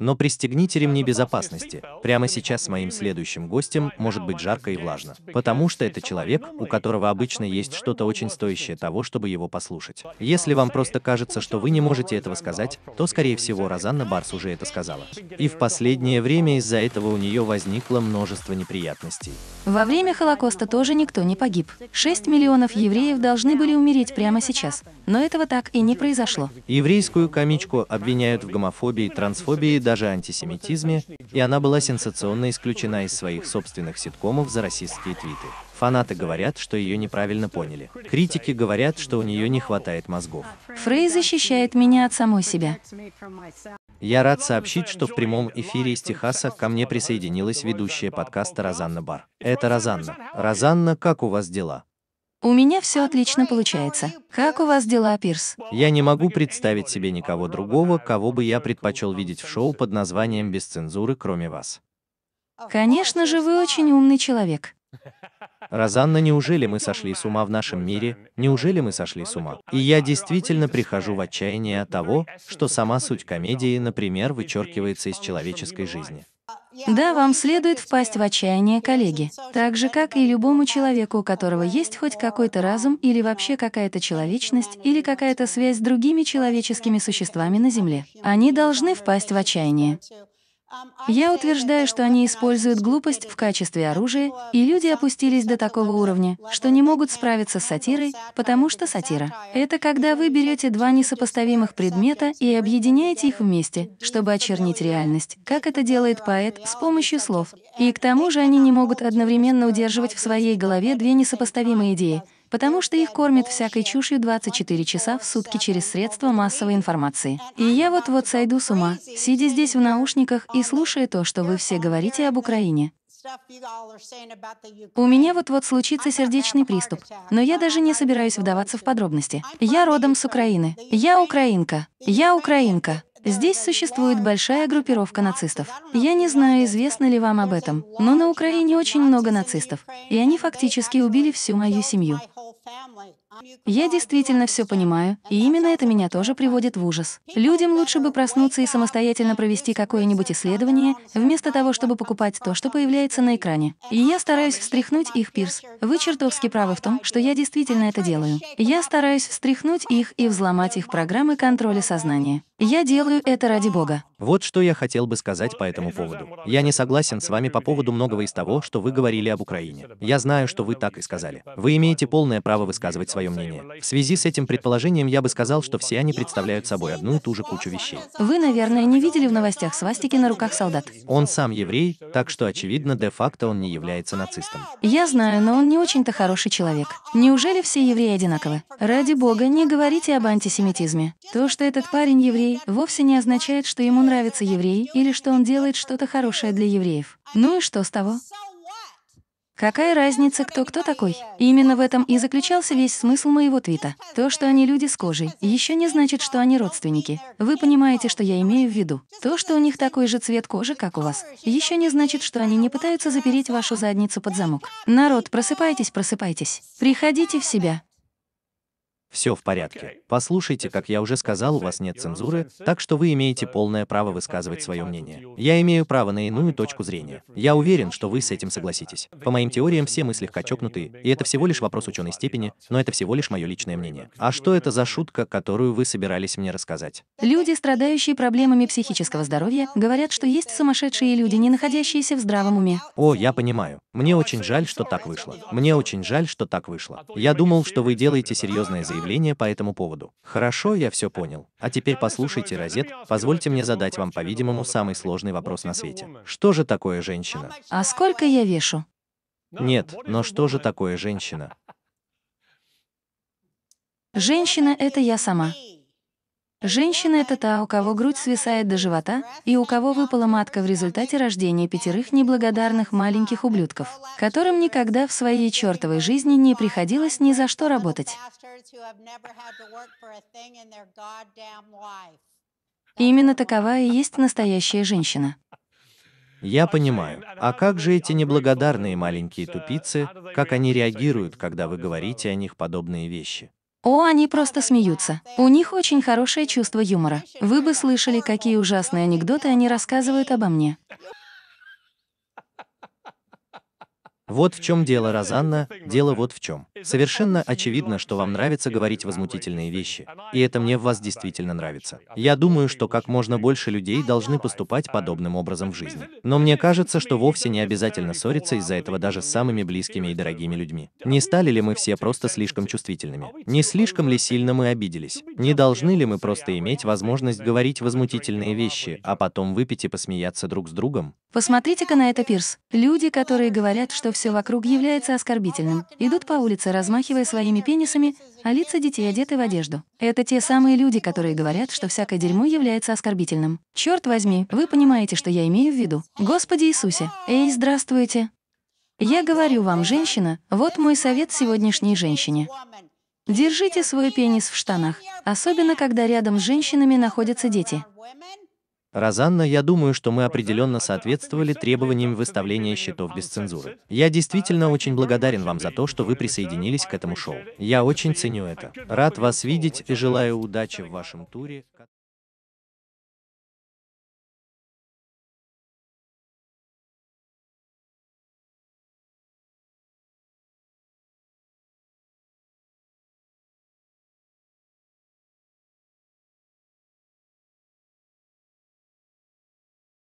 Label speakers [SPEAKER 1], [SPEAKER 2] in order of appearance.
[SPEAKER 1] Но пристегните ремни безопасности. Прямо сейчас с моим следующим гостем может быть жарко и влажно. Потому что это человек, у которого обычно есть что-то очень стоящее того, чтобы его послушать. Если вам просто кажется, что вы не можете этого сказать, то, скорее всего, Розанна Барс уже это сказала. И в последнее время из-за этого у нее возникло множество неприятностей.
[SPEAKER 2] Во время Холокоста тоже никто не погиб. 6 миллионов евреев должны были умереть прямо сейчас. Но этого так и не произошло.
[SPEAKER 1] Еврейскую комичку обвиняют в гомофобии, трансфобии даже антисемитизме, и она была сенсационно исключена из своих собственных ситкомов за расистские твиты. Фанаты говорят, что ее неправильно поняли. Критики говорят, что у нее не хватает мозгов.
[SPEAKER 2] Фрей защищает меня от самой себя.
[SPEAKER 1] Я рад сообщить, что в прямом эфире из Техаса ко мне присоединилась ведущая подкаста Розанна Бар. Это Розанна. Розанна, как у вас дела?
[SPEAKER 2] У меня все отлично получается. Как у вас дела, Пирс?
[SPEAKER 1] Я не могу представить себе никого другого, кого бы я предпочел видеть в шоу под названием «Без цензуры», кроме вас.
[SPEAKER 2] Конечно же, вы очень умный человек.
[SPEAKER 1] Розанна, неужели мы сошли с ума в нашем мире? Неужели мы сошли с ума? И я действительно прихожу в отчаяние от того, что сама суть комедии, например, вычеркивается из человеческой жизни.
[SPEAKER 2] Да, вам следует впасть в отчаяние, коллеги. Так же, как и любому человеку, у которого есть хоть какой-то разум или вообще какая-то человечность или какая-то связь с другими человеческими существами на Земле. Они должны впасть в отчаяние. Я утверждаю, что они используют глупость в качестве оружия, и люди опустились до такого уровня, что не могут справиться с сатирой, потому что сатира — это когда вы берете два несопоставимых предмета и объединяете их вместе, чтобы очернить реальность, как это делает поэт с помощью слов. И к тому же они не могут одновременно удерживать в своей голове две несопоставимые идеи — потому что их кормят всякой чушью 24 часа в сутки через средства массовой информации. И я вот-вот сойду с ума, сидя здесь в наушниках и слушая то, что вы все говорите об Украине. У меня вот-вот случится сердечный приступ, но я даже не собираюсь вдаваться в подробности. Я родом с Украины. Я украинка. Я украинка. Здесь существует большая группировка нацистов. Я не знаю, известно ли вам об этом, но на Украине очень много нацистов, и они фактически убили всю мою семью. Я действительно все понимаю, и именно это меня тоже приводит в ужас. Людям лучше бы проснуться и самостоятельно провести какое-нибудь исследование, вместо того, чтобы покупать то, что появляется на экране. И я стараюсь встряхнуть их, Пирс. Вы чертовски правы в том, что я действительно это делаю. Я стараюсь встряхнуть их и взломать их программы контроля сознания. Я делаю это ради Бога.
[SPEAKER 1] Вот что я хотел бы сказать по этому поводу. Я не согласен с вами по поводу многого из того, что вы говорили об Украине. Я знаю, что вы так и сказали. Вы имеете полное право высказывать свое мнение. В связи с этим предположением я бы сказал, что все они представляют собой одну и ту же кучу вещей.
[SPEAKER 2] Вы, наверное, не видели в новостях свастики на руках солдат.
[SPEAKER 1] Он сам еврей, так что, очевидно, де-факто он не является нацистом.
[SPEAKER 2] Я знаю, но он не очень-то хороший человек. Неужели все евреи одинаковы? Ради бога, не говорите об антисемитизме. То, что этот парень еврей, еврей, вовсе не означает, что ему нравится еврей или что он делает что-то хорошее для евреев. Ну и что с того? Какая разница, кто кто такой? Именно в этом и заключался весь смысл моего твита. То, что они люди с кожей, еще не значит, что они родственники. Вы понимаете, что я имею в виду. То, что у них такой же цвет кожи, как у вас, еще не значит, что они не пытаются запереть вашу задницу под замок. Народ, просыпайтесь, просыпайтесь. Приходите в себя.
[SPEAKER 1] Все в порядке. Послушайте, как я уже сказал, у вас нет цензуры, так что вы имеете полное право высказывать свое мнение. Я имею право на иную точку зрения. Я уверен, что вы с этим согласитесь. По моим теориям, все мы слегка чокнутые, и это всего лишь вопрос ученой степени, но это всего лишь мое личное мнение. А что это за шутка, которую вы собирались мне рассказать?
[SPEAKER 2] Люди, страдающие проблемами психического здоровья, говорят, что есть сумасшедшие люди, не находящиеся в здравом уме.
[SPEAKER 1] О, я понимаю. Мне очень жаль, что так вышло. Мне очень жаль, что так вышло. Я думал, что вы делаете серьезное заявление заявление по этому поводу. Хорошо, я все понял. А теперь послушайте, Розет, позвольте мне задать вам, по-видимому, самый сложный вопрос на свете. Что же такое женщина?
[SPEAKER 2] А сколько я вешу?
[SPEAKER 1] Нет, но что же такое женщина?
[SPEAKER 2] Женщина — это я сама. Женщина — это та, у кого грудь свисает до живота, и у кого выпала матка в результате рождения пятерых неблагодарных маленьких ублюдков, которым никогда в своей чертовой жизни не приходилось ни за что работать. Именно такова и есть настоящая женщина.
[SPEAKER 1] Я понимаю. А как же эти неблагодарные маленькие тупицы, как они реагируют, когда вы говорите о них подобные вещи?
[SPEAKER 2] О, они просто смеются. У них очень хорошее чувство юмора. Вы бы слышали, какие ужасные анекдоты они рассказывают обо мне.
[SPEAKER 1] Вот в чем дело, Розанна, дело вот в чем. Совершенно очевидно, что вам нравится говорить возмутительные вещи, и это мне в вас действительно нравится. Я думаю, что как можно больше людей должны поступать подобным образом в жизни. Но мне кажется, что вовсе не обязательно ссориться из-за этого даже с самыми близкими и дорогими людьми. Не стали ли мы все просто слишком чувствительными? Не слишком ли сильно мы обиделись? Не должны ли мы просто иметь возможность говорить возмутительные вещи, а потом выпить и посмеяться друг с другом?
[SPEAKER 2] Посмотрите-ка на это, Пирс. Люди, которые говорят, что все вокруг является оскорбительным, идут по улице танцы, размахивая своими пенисами, а лица детей одеты в одежду. Это те самые люди, которые говорят, что всякое дерьмо является оскорбительным. Черт возьми, вы понимаете, что я имею в виду. Господи Иисусе, эй, здравствуйте. Я говорю вам, женщина, вот мой совет сегодняшней женщине. Держите свой пенис в штанах, особенно когда рядом с женщинами находятся дети.
[SPEAKER 1] Розанна, я думаю, что мы определенно соответствовали требованиям выставления счетов без цензуры. Я действительно очень благодарен вам за то, что вы присоединились к этому шоу. Я очень ценю это. Рад вас видеть и
[SPEAKER 2] желаю удачи в вашем туре.